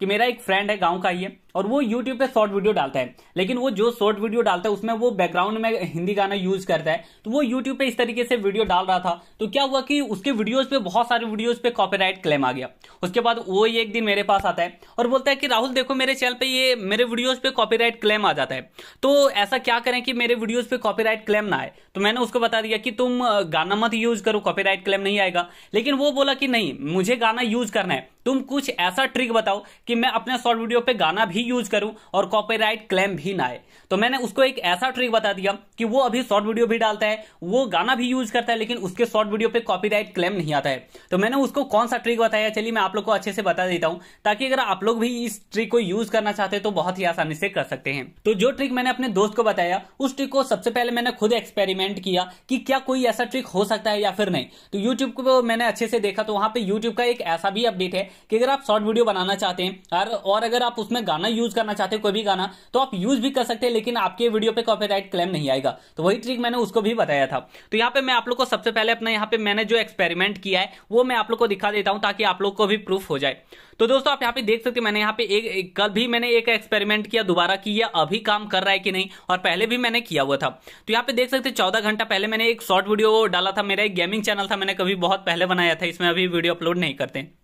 कि मेरा एक फ्रेंड है गांव का ही है और वो यूट्यूब पे शॉर्ट वीडियो डालता है लेकिन वो जो शॉर्ट वीडियो डालता है उसमें वो बैकग्राउंड में हिंदी गाना यूज करता है तो वो यूट्यूब पे इस तरीके से वीडियो डाल रहा था तो क्या हुआ कि उसके वीडियोस पे बहुत सारे वीडियोस पे कॉपीराइट क्लेम आ गया उसके बाद वो एक दिन मेरे पास आता है और बोलता है कि राहुल देखो मेरे चैनल पे ये मेरे वीडियोज पे कॉपी क्लेम आ जाता है तो ऐसा क्या करें कि मेरे वीडियोज पे कॉपी क्लेम ना आए तो मैंने उसको बता दिया कि तुम गाना मत यूज करो कॉपी क्लेम नहीं आएगा लेकिन वो बोला कि नहीं मुझे गाना यूज करना है तुम कुछ ऐसा ट्रिक बताओ कि मैं अपने शॉर्ट वीडियो पे गाना भी भी यूज करूं और कॉपीराइट क्लेम भी ना आए तो मैंने उसको एक ऐसा ट्रिक बता दिया कि वो अभी शॉर्ट वीडियो भी डालता है वो गाना भी यूज करता है लेकिन उसके शॉर्ट वीडियो पे कॉपीराइट क्लेम नहीं आता है तो मैंने उसको कौन सा ट्रिक बताया चलिए मैं आप लोग को अच्छे से बता देता हूं ताकि अगर आप लोग भी इस ट्रिक को यूज करना चाहते तो बहुत ही आसानी से कर सकते हैं तो जो ट्रिक मैंने अपने दोस्त को बताया उस ट्रिक को सबसे पहले मैंने खुद एक्सपेरिमेंट किया कि क्या कोई ऐसा ट्रिक हो सकता है या फिर नहीं तो यूट्यूब को मैंने अच्छे से देखा तो वहां पर यूट्यूब का एक ऐसा भी अपडेट है कि अगर आप शॉर्ट वीडियो बनाना चाहते हैं और अगर आप उसमें गाना गाना यूज करना चाहते हो कोई भी गाना तो आप यूज भी कर सकते हैं लेकिन आपके वीडियो पे कॉपीराइट क्लेम नहीं आएगा तो वही ट्रिक मैंने उसको भी बताया था तो यहाँ पे मैं आप लोग को सबसे पहले अपना यहाँ पे मैंने जो एक्सपेरिमेंट किया है वो मैं आप लोग को दिखा देता हूँ ताकि आप लोग को भी प्रूफ हो जाए तो दोस्तों आप यहाँ पे देख सकते हैं मैंने यहाँ पे एक, कल भी मैंने एक एक्सपेरिमेंट किया दोबारा किया अभी काम कर रहा है कि नहीं और पहले भी मैंने किया हुआ था तो यहाँ पे देख सकते हैं चौदह घंटा पहले मैंने एक शॉर्ट वीडियो डाला था मेरा एक गेमिंग चैनल था मैंने कभी बहुत पहले बनाया था इसमें अभी वीडियो अपलोड नहीं करते हैं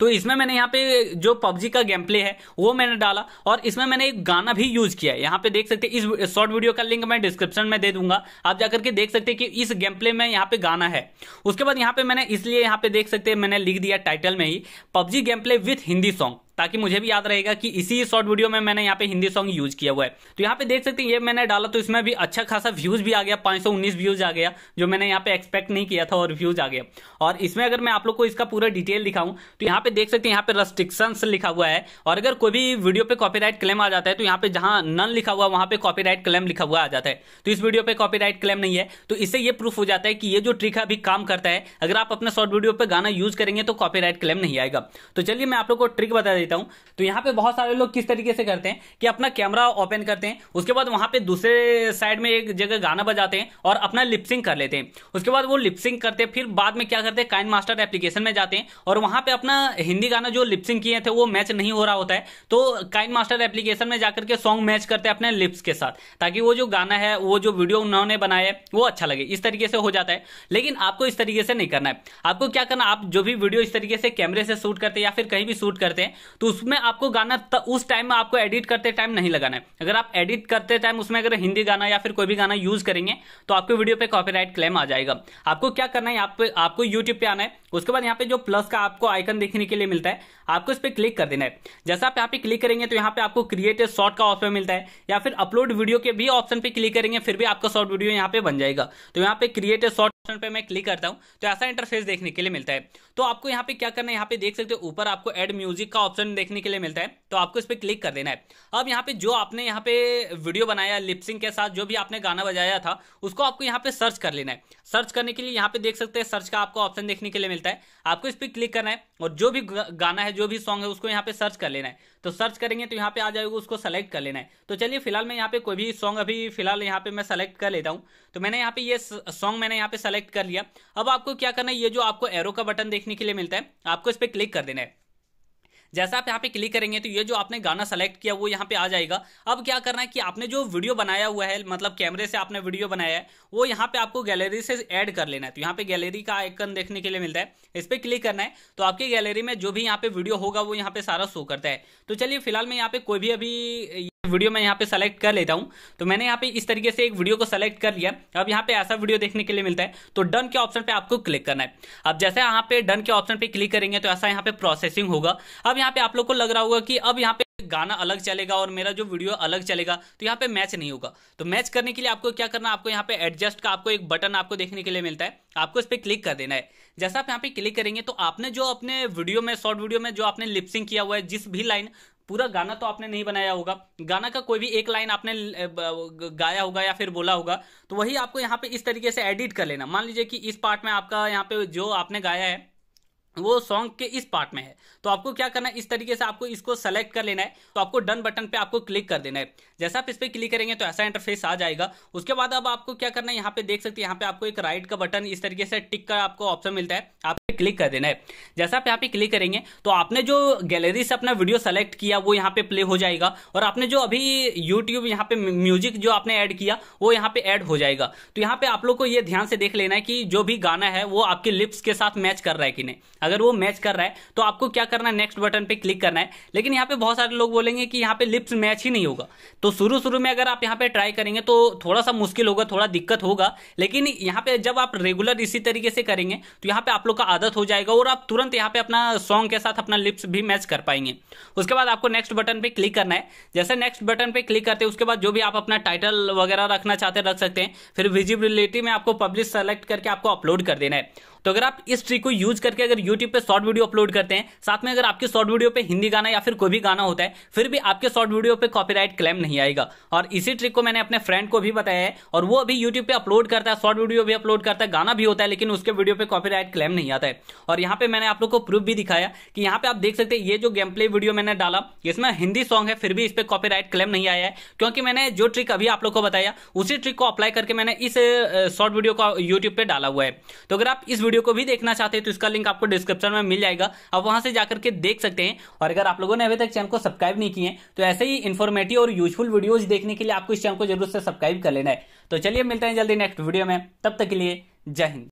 तो इसमें मैंने यहाँ पे जो पबजी का गेम प्ले है वो मैंने डाला और इसमें मैंने एक गाना भी यूज किया है यहाँ पे देख सकते इस शॉर्ट वीडियो का लिंक मैं डिस्क्रिप्शन में दे दूंगा आप जाकर के देख सकते कि इस गेम प्ले में यहाँ पे गाना है उसके बाद यहाँ पे मैंने इसलिए यहाँ पे देख सकते मैंने लिख दिया टाइटल में ही PUBG game play with Hindi song ताकि मुझे भी याद रहेगा कि इसी शॉर्ट वीडियो में मैंने यहाँ पे हिंदी सॉन्ग यूज किया हुआ है तो यहाँ पे देख सकते हैं ये मैंने डाला तो इसमें भी अच्छा खासा व्यूज भी आ गया 519 व्यूज आ गया जो मैंने यहाँ पे एक्सपेक्ट नहीं किया था और व्यूज आ गया और इसमें अगर मैं आप लोग को इसका पूरा डिटेल दिखाऊं तो यहाँ पे देख सकते हैं यहाँ पे रेस्ट्रिक्शन लिखा हुआ है और अगर कोई भी वीडियो पे कॉपी क्लेम आ जाता है तो यहाँ पे जहां नन लिखा हुआ वहां पे कॉपी क्लेम लिखा हुआ आ जाता है तो इस वीडियो पे कॉपी क्लेम नहीं है तो इससे ये प्रूफ हो जाता है कि ये जो ट्रिक है अभी काम करता है अगर आप अपने शॉर्ट वीडियो पर गाना यूज करेंगे तो कॉपी क्लेम नहीं आएगा तो चलिए मैं आप लोग को ट्रिक बता देता हूं तो यहां पे बहुत सारे लोग किस तरीके से करते हैं कि अपना कैमरा ओपन करते हैं उसके बाद वहां पे दूसरे साइड में एक जगह गाना बजाते हैं और अपना लिपसिंग कर लेते हैं उसके बाद वो लिपसिंग करते हैं फिर बाद में क्या करते हैं काइन मास्टर एप्लीकेशन में जाते हैं और वहां पर अपना हिंदी गाना जो लिपसिंग किए थे वो मैच नहीं हो रहा होता है तो काइन मास्टर एप्लीकेशन में जाकर के सॉन्ग मैच करते हैं अपने लिप्स के साथ ताकि वो जो गाना है वो जो वीडियो उन्होंने बनाया है वो अच्छा लगे इस तरीके से हो जाता है लेकिन आपको इस तरीके से नहीं करना है आपको क्या करना आप जो भी वीडियो इस तरीके से कैमरे से शूट करते हैं या फिर कहीं भी शूट करते हैं तो उसमें आपको गाना त, उस टाइम में आपको एडिट करते टाइम नहीं लगाना है अगर आप एडिट करते टाइम उसमें अगर हिंदी गाना या फिर कोई भी गाना यूज करेंगे तो आपके वीडियो पे कॉपीराइट क्लेम आ जाएगा आपको क्या करना है आप, आपको यूट्यूब पे आना है उसके बाद यहाँ पे जो प्लस का आपको आइकन देखने के लिए मिलता है आपको इस पर क्लिक कर देना है जैसा आप यहाँ पे क्लिक करेंगे तो यहाँ पे आपको क्रिएट ए शॉर्ट का ऑप्शन मिलता है या फिर अपलोड वीडियो के भी ऑप्शन पे क्लिक करेंगे फिर भी आपका शॉर्ट वीडियो यहाँ पे बन जाएगा तो यहाँ पे क्रिएट ए शॉर्ट ऑप्शन पे मैं क्लिक करता हूँ तो ऐसा इंटरफेस देखने के लिए मिलता है तो आपको यहाँ पे क्या करना है यहाँ पे देख सकते हो ऊपर आपको एड म्यूजिक का ऑप्शन देखने के लिए मिलता है तो आपको इस पर क्लिक कर देना है अब यहाँ पे जो आपने यहाँ पे वीडियो बनाया लिपसिंग के साथ जो भी आपने गाना बजाया था उसको आपको यहाँ पे सर्च कर लेना है सर्च करने के लिए यहाँ पे देख सकते हैं सर्च का आपको ऑप्शन देखने के लिए मिलता है आपको इस पर क्लिक करना है और जो भी गाना है जो भी सॉन्ग है उसको यहाँ पे सर्च कर लेना है तो सर्च करेंगे तो यहाँ पे आ जाएगा उसको सेलेक्ट कर लेना है तो चलिए फिलहाल मैं यहाँ पे कोई भी सॉन्ग अभी फिलहाल यहाँ पे मैं सेलेक्ट कर लेता हूँ तो मैंने यहाँ पे ये सॉन्ग मैंने यहाँ पे सेलेक्ट कर लिया अब आपको क्या करना है ये जो आपको एरो का बटन देखने के लिए मिलता है आपको इस पर क्लिक कर देना है जैसा आप यहाँ पे क्लिक करेंगे तो ये जो आपने गाना सेलेक्ट किया वो यहाँ पे आ जाएगा अब क्या करना है कि आपने जो वीडियो बनाया हुआ है मतलब कैमरे से आपने वीडियो बनाया है वो यहाँ पे आपको गैलरी से ऐड कर लेना है तो यहाँ पे गैलरी का आइकन देखने के लिए मिलता है इस पर क्लिक करना है तो आपकी गैलरी में जो भी यहाँ पे वीडियो होगा वो यहाँ पे सारा शो करता है तो चलिए फिलहाल मैं यहाँ पे कोई भी अभी वीडियो मैं यहाँ पे सेलेक्ट कर लेता हूँ तो मैंने यहाँ पे इस तरीके से एक वीडियो को सेलेक्ट कर लिया अब यहाँ पे ऐसा वीडियो देखने के लिए मिलता है तो डन के ऑप्शन पे आपको क्लिक करना है अब जैसे यहाँ पे डन के ऑप्शन पे क्लिक करेंगे तो ऐसा यहाँ पे प्रोसेसिंग होगा अब यहाँ पे आप लोग को लग रहा होगा कि अब यहाँ पे गाना अलग चलेगा और मेरा जो वीडियो अलग चलेगा तो यहाँ पे मैच नहीं होगा तो मैच करने के लिए आपको क्या करना आपको यहाँ पे एडजस्ट का आपको एक बटन आपको देखने के लिए मिलता है आपको इस पर क्लिक कर देना है जैसा आप यहाँ पे क्लिक करेंगे तो आपने जो अपने वीडियो में शॉर्ट वीडियो में जो आपने लिपसिंग किया हुआ है जिस भी लाइन पूरा गाना तो आपने नहीं बनाया होगा गाना का कोई भी एक लाइन आपने गाया होगा या फिर बोला होगा तो वही आपको यहाँ पे इस तरीके से एडिट कर लेना मान लीजिए कि इस पार्ट में आपका यहाँ पे जो आपने गाया है वो सॉन्ग के इस पार्ट में है तो आपको क्या करना है इस तरीके से आपको इसको सेलेक्ट कर लेना है तो आपको डन बटन पे आपको क्लिक कर देना है जैसा आप इस पर क्लिक करेंगे तो ऐसा इंटरफेस आ जाएगा उसके बाद अब आपको क्या करना है यहाँ पे देख सकते हैं यहाँ पे आपको एक राइट का बटन इस तरीके से टिक का आपको ऑप्शन मिलता है आप क्लिक कर देना है जैसा आप यहाँ पे क्लिक करेंगे तो आपने जो गैलरी से अपना वीडियो सेलेक्ट किया वो यहाँ पे प्ले हो जाएगा और आपने जो अभी यूट्यूब यहाँ पे म्यूजिक जो आपने ऐड किया वो यहाँ पे ऐड हो जाएगा तो यहाँ पे आप लोग को ये ध्यान से देख लेना है कि जो भी गाना है वो आपके लिप्स के साथ मैच कर रहा है कि नहीं अगर वो मैच कर रहा है तो आपको क्या करना है नेक्स्ट बटन पे क्लिक करना है लेकिन यहाँ पे बहुत सारे लोग बोलेंगे कि यहाँ पे लिप्स मैच ही नहीं होगा तो शुरू शुरू में अगर आप यहाँ पे ट्राई करेंगे तो थोड़ा सा मुश्किल होगा थोड़ा दिक्कत होगा लेकिन यहाँ पे जब आप रेगुलर इसी तरीके से करेंगे तो यहाँ पे आप लोग का आदत हो जाएगा और आप तुरंत यहाँ पे अपना सॉन्ग के साथ अपना लिप्स भी मैच कर पाएंगे उसके बाद आपको नेक्स्ट बटन पर क्लिक करना है जैसे नेक्स्ट बटन पर क्लिक करते हैं उसके बाद जो भी आप अपना टाइटल वगैरह रखना चाहते रख सकते हैं फिर विजिबिलिटी में आपको पब्लिश सेलेक्ट करके आपको अपलोड कर देना है तो अगर आप इस ट्रिक को यूज करके अगर यूट्यूब पे शॉर्ट वीडियो अपलोड करते हैं साथ में अगर आपके शॉर्ट वीडियो पे हिंदी गाना या फिर कोई भी गाना होता है फिर भी आपके शॉर्ट वीडियो पे कॉपीराइट क्लेम नहीं आएगा और इसी ट्रिक को मैंने अपने फ्रेंड को भी बताया है और वो अभी यूट्यूब पे अपलोड करता है शॉर्ट वीडियो भी अपलोड करता है गाना भी होता है लेकिन उसके वीडियो पे कॉपीराइट क्लेम नहीं आता है और यहाँ पे मैंने आप लोग को प्रूफ भी दिखाया कि यहाँ पे आप देख सकते हैं ये जो गेम प्ले वीडियो मैंने डाला इसमें हिंदी सॉन्ग है फिर भी इस पर कॉपी क्लेम नहीं आया है क्योंकि मैंने जो ट्रिक अभी आप लोग को बताया उसी ट्रिक को अप्लाई करके मैंने इस शॉर्ट वीडियो को यूट्यूब पर डाला हुआ है तो अगर आप इस वीडियो वीडियो को भी देखना चाहते हैं तो इसका लिंक आपको डिस्क्रिप्शन में मिल जाएगा आप वहां से जाकर के देख सकते हैं और अगर आप लोगों ने अभी तक चैनल को सब्सक्राइब नहीं किए तो ऐसे ही इन्फॉर्मेटिव और यूजफुल वीडियोज देखने के लिए आपको इस चैनल को जरूर से सब्सक्राइब कर लेना है तो चलिए मिलते हैं जल्दी नेक्स्ट वीडियो में तब तक के लिए जय हिंद